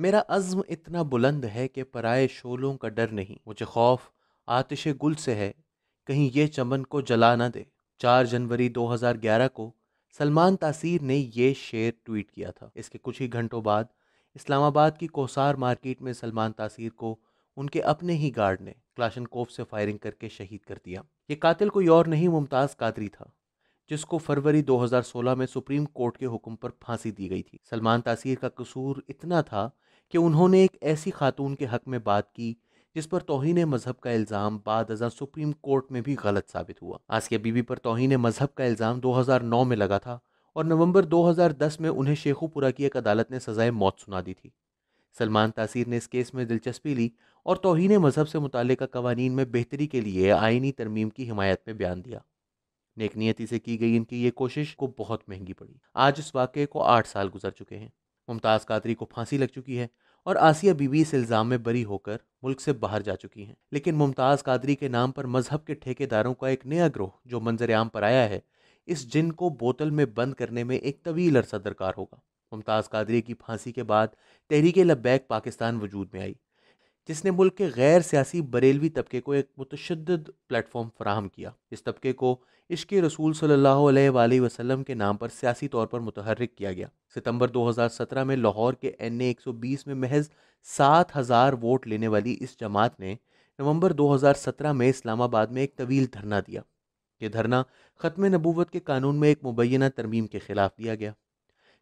मेरा अज़म इतना बुलंद है कि पराए शोलों का डर नहीं मुझे खौफ आतिश गुल से है कहीं ये चमन को जला ना दे चार जनवरी 2011 को सलमान तासीर ने ये शेर ट्वीट किया था इसके कुछ ही घंटों बाद इस्लामाबाद की कोसार मार्केट में सलमान तासीर को उनके अपने ही गार्ड ने क्लाशन कोफ से फायरिंग करके शहीद कर दिया ये कातिल कोई और नहीं मुमताज़ कादरी था जिसको फरवरी 2016 में सुप्रीम कोर्ट के हुक्म पर फांसी दी गई थी सलमान तासीर का कसूर इतना था कि उन्होंने एक ऐसी खातून के हक में बात की जिस पर तोहन मजहब का इल्ज़ाम बाद अजा सुप्रीम कोर्ट में भी गलत साबित हुआ आसिया बीबी पर तोहन मजहब का इल्ज़ाम 2009 में लगा था और नवंबर 2010 में उन्हें शेखुपुरा की एक अदालत ने सज़ाए मौत सुना दी थी सलमान तासीर ने इस केस में दिलचस्पी ली और तोहन मजहब से मुतल कवानीन में बेहतरी के लिए आइनी तरमीम की हिमायत में बयान दिया नेकनीयती से की गई इनकी ये कोशिश को बहुत महंगी पड़ी आज इस वाक्य को आठ साल गुजर चुके हैं मुमताज़ कादरी को फांसी लग चुकी है और आसिया बीवी इस इल्ज़ाम में बरी होकर मुल्क से बाहर जा चुकी हैं लेकिन मुमताज़ कादरी के नाम पर मजहब के ठेकेदारों का एक नया ग्रोह जो मंजर आम पर आया है इस जिन को बोतल में बंद करने में एक तवील अरसा दरकार होगा मुमताज़ कादरी की फांसी के बाद तहरीक लब्बैक पाकिस्तान वजूद में आई जिसने मुल्क के गैर सियासी बरेलवी तबके को एक मतशद प्लेटफॉर्म फराहम किया इस तबके को इश्क रसूल सल्ला वसलम के नाम पर सियासी तौर पर मुतहरक किया गया सितंबर 2017 में लाहौर के एन ए में महज सात हज़ार वोट लेने वाली इस जमात ने नवंबर 2017 में इस्लामाबाद में एक तवील धरना दिया ये धरना ख़त्म नबूवत के कानून में एक मुबैना तरमीम के ख़िलाफ़ दिया गया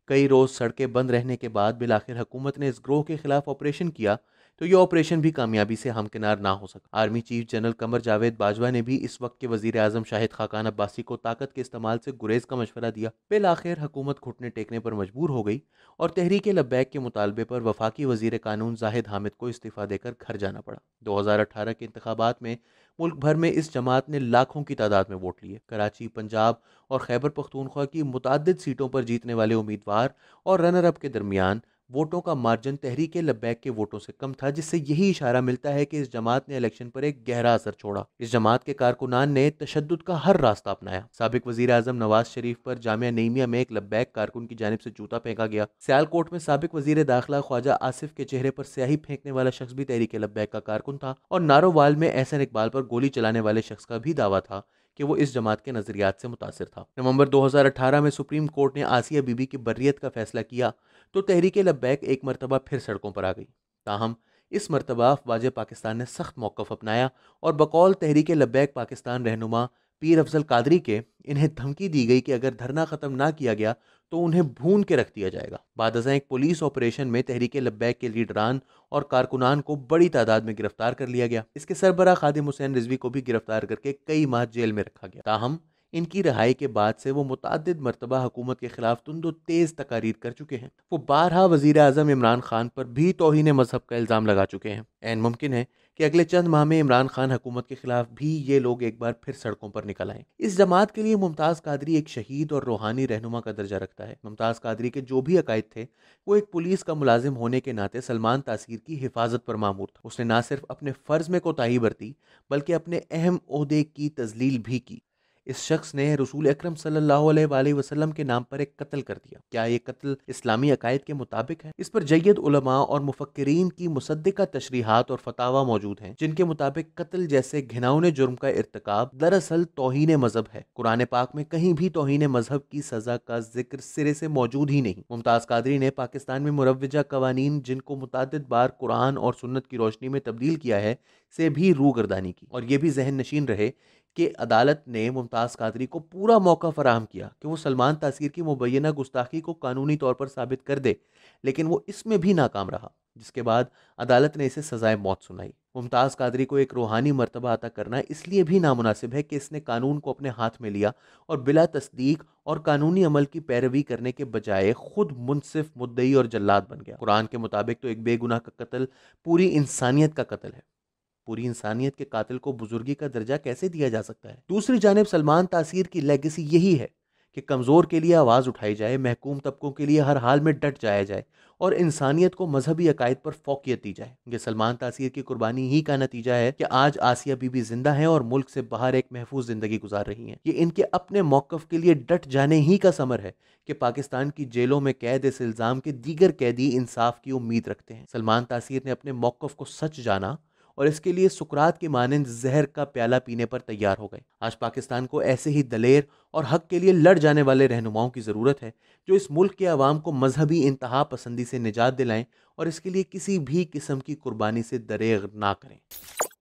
कई रोज़ सड़कें बंद रहने के बाद बिलाखिर हुकूमत ने इस ग्रोह के ख़िलाफ़ ऑपरेशन किया तो ये ऑपरेशन भी कामयाबी से हमकिनार ना हो सका army chief general Qamar Javed Bajwa ने भी इस वक्त के वजीर आजम शाहिद खाकान अब्बासी को ताकत के इस्तेमाल से गुरेज का मशवरा दिया बिल आखिर हुकूमत घुटने टेकने पर मजबूर हो गई और तहरीक लब्बैक के मुतालबे पर वफाकी वजीर कानून जाहिद हामिद को इस्तीफ़ा देकर घर जाना पड़ा दो हज़ार अठारह के इंतबात में मुल्क भर में इस जमात ने लाखों की तादाद में वोट लिए कराची पंजाब और खैबर पख्तूनख्वा की मुतद सीटों पर जीतने वाले उम्मीदवार और रनर अप के दरमियान वोटों का मार्जिन तहरीक लब्बैक के वोटों से कम था जिससे यही इशारा मिलता है कि इस जमात ने इलेक्शन पर एक गहरा असर छोड़ा इस जमात के कारकुनान ने तशद का हर रास्ता अपनाया सबक वजी अजम नवाज शरीफ पर जामिया नईमिया में एक लब्बैक कारकुन की जानब से जूता फेंका गया सियालकोट में सबक वजीर दाखिला ख्वाजा आसिफ के चेहरे पर स्याही फेंकने वाला शख्स भी तहरीक लब्बैक का कारकुन था और नारोवाल में एहसन इकबाल पर गोली चलाने वाले शख्स का भी दावा था कि वो इस जमात के नज़रियात से मुतासर था नवंबर 2018 में सुप्रीम कोर्ट ने आसिया बीबी की बर्रीत का फैसला किया तो तहरीक लब्बैक एक मरतबा फिर सड़कों पर आ गई ताहम इस मरतबा अफवाज पाकिस्तान ने सख्त मौक़ अपनाया और बकौल तहरीक लब्बैक पाकिस्तान रहनुमा पीर अफजल कादरी के इन्हें धमकी दी गई कि अगर धरना ख़त्म ना किया गया तो उन्हें भून के रख दिया जाएगा बाद एक पुलिस ऑपरेशन में तहरीक लब्बैक के लीडरान और कारकुनान को बड़ी तादाद में गिरफ्तार कर लिया गया इसके सरबरा खादिम हुसैन रिजवी को भी गिरफ्तार करके कई माह जेल में रखा गया ताहम इनकी रहाई के बाद से वो मुतद मरतबा हुकूमत के खिलाफ तुंदो तेज़ तकारीर कर चुके हैं वो बारहा वजीर अजम इमरान खान पर भी तोहन मजहब का इल्ज़ाम लगा चुके हैं एन मुमकिन है कि अगले चंद माह में इमरान खान हुकूमत के खिलाफ भी ये लोग एक बार फिर सड़कों पर निकल आए इस जमात के लिए मुमताज़ कादरी एक शहीद और रूहानी रहनुमा का दर्जा रखता है मुमताज़ कादरी के जो भी अकायद थे वो एक पुलिस का मुलाजिम होने के नाते सलमान तासीर की हिफाजत पर मामूर था उसने ना सिर्फ अपने फ़र्ज में कोताही बरती बल्कि अपने अहम अहदे की तजलील भी की इस शख्स ने रसूल अक्रम वसल्लम के नाम पर एक कत्ल कर दिया क्या ये कत्ल इस्लामी अकायद के मुताबिक है इस पर जैद उलमा और मुफक्रीन की मुसदा तशरीहत और फतावा मौजूद हैं जिनके मुताबिक कत्ल जैसे घिनौने जुर्म का इरतकाब दरअसल तोहन मजहब है कुरान पाक में कहीं भी तोहन मजहब की सजा का जिक्र सिरे से मौजूद ही नहीं मुमताज कादरी ने पाकिस्तान में मुरवजा कवानीन जिनको मुतद बार कुरान और सुन्नत की रोशनी में तब्दील किया है से भी रूगर्दानी की और ये भी जहन नशीन रहे कि अदालत ने मुमताज़ कादरी को पूरा मौका फराहम किया कि वो सलमान तासीर की मुबैना गुस्ताखी को कानूनी तौर पर साबित कर दे लेकिन वो इसमें भी नाकाम रहा जिसके बाद अदालत ने इसे सज़ाए मौत सुनाई मुमताज़ कादरी को एक रूहानी मरतबा अता करना इसलिए भी नामनासिब है कि इसने कानून को अपने हाथ में लिया और बिला तस्दीक और कानूनी अमल की पैरवी करने के बजाय खुद मुनसिफ मुद्दई और जल्लाद बन गया कुरान के मुताबिक तो एक बेगुनाह का कत्ल पूरी इंसानियत का कत्ल है पूरी इंसानियत के कातिल को बुजुर्गी का दर्जा कैसे दिया जा सकता है दूसरी जानब सलमान तासीर की लेगेसी यही है कि कमज़ोर के लिए आवाज़ उठाई जाए महकूम तबकों के लिए हर हाल में डट जाया जाए और इंसानियत को मजहबी अकायद पर फोकियत दी जाए ये सलमान तासीर की कुर्बानी ही का नतीजा है कि आज आसिया बीबी जिंदा हैं और मुल्क से बाहर एक महफूज ज़िंदगी गुजार रही हैं ये इनके अपने मौक़ के लिए डट जाने ही का समर है कि पाकिस्तान की जेलों में कैद इस इल्ज़ाम के दीगर कैदी इंसाफ की उम्मीद रखते हैं सलमान तासीर ने अपने मौक़ को सच जाना और इसके लिए सुकरात के मानंद जहर का प्याला पीने पर तैयार हो गए आज पाकिस्तान को ऐसे ही दलेर और हक के लिए लड़ जाने वाले रहनुमाओं की ज़रूरत है जो इस मुल्क के आवाम को मजहबी इंतहा पसंदी से निजात दिलाएं और इसके लिए किसी भी किस्म की कुर्बानी से दरेग ना करें